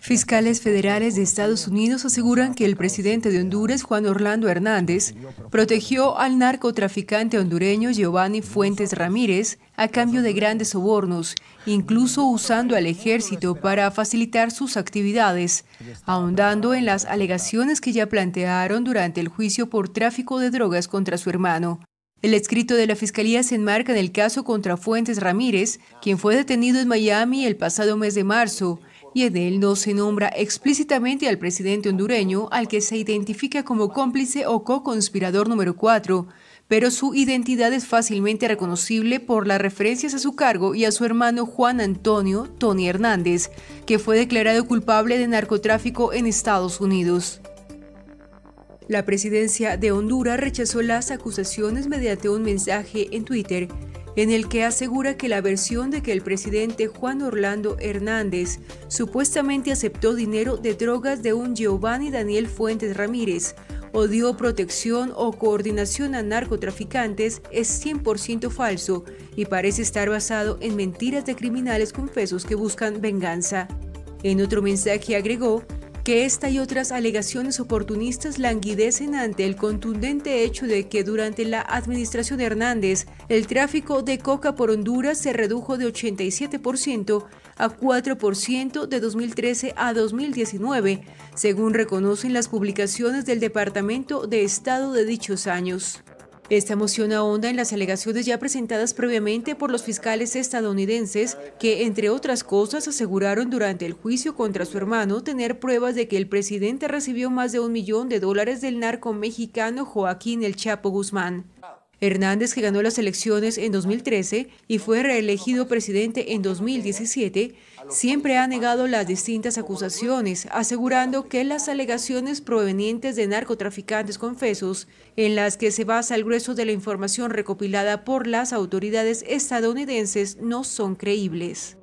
Fiscales federales de Estados Unidos aseguran que el presidente de Honduras, Juan Orlando Hernández, protegió al narcotraficante hondureño Giovanni Fuentes Ramírez a cambio de grandes sobornos, incluso usando al ejército para facilitar sus actividades, ahondando en las alegaciones que ya plantearon durante el juicio por tráfico de drogas contra su hermano. El escrito de la Fiscalía se enmarca en el caso contra Fuentes Ramírez, quien fue detenido en Miami el pasado mes de marzo y en él no se nombra explícitamente al presidente hondureño, al que se identifica como cómplice o co-conspirador número 4, pero su identidad es fácilmente reconocible por las referencias a su cargo y a su hermano Juan Antonio Tony Hernández, que fue declarado culpable de narcotráfico en Estados Unidos. La presidencia de Honduras rechazó las acusaciones mediante un mensaje en Twitter en el que asegura que la versión de que el presidente Juan Orlando Hernández supuestamente aceptó dinero de drogas de un Giovanni Daniel Fuentes Ramírez o dio protección o coordinación a narcotraficantes es 100% falso y parece estar basado en mentiras de criminales confesos que buscan venganza. En otro mensaje agregó que esta y otras alegaciones oportunistas languidecen ante el contundente hecho de que durante la administración de Hernández el tráfico de coca por Honduras se redujo de 87% a 4% de 2013 a 2019, según reconocen las publicaciones del Departamento de Estado de dichos años. Esta moción ahonda en las alegaciones ya presentadas previamente por los fiscales estadounidenses que, entre otras cosas, aseguraron durante el juicio contra su hermano tener pruebas de que el presidente recibió más de un millón de dólares del narco mexicano Joaquín El Chapo Guzmán. Hernández, que ganó las elecciones en 2013 y fue reelegido presidente en 2017, siempre ha negado las distintas acusaciones, asegurando que las alegaciones provenientes de narcotraficantes confesos, en las que se basa el grueso de la información recopilada por las autoridades estadounidenses, no son creíbles.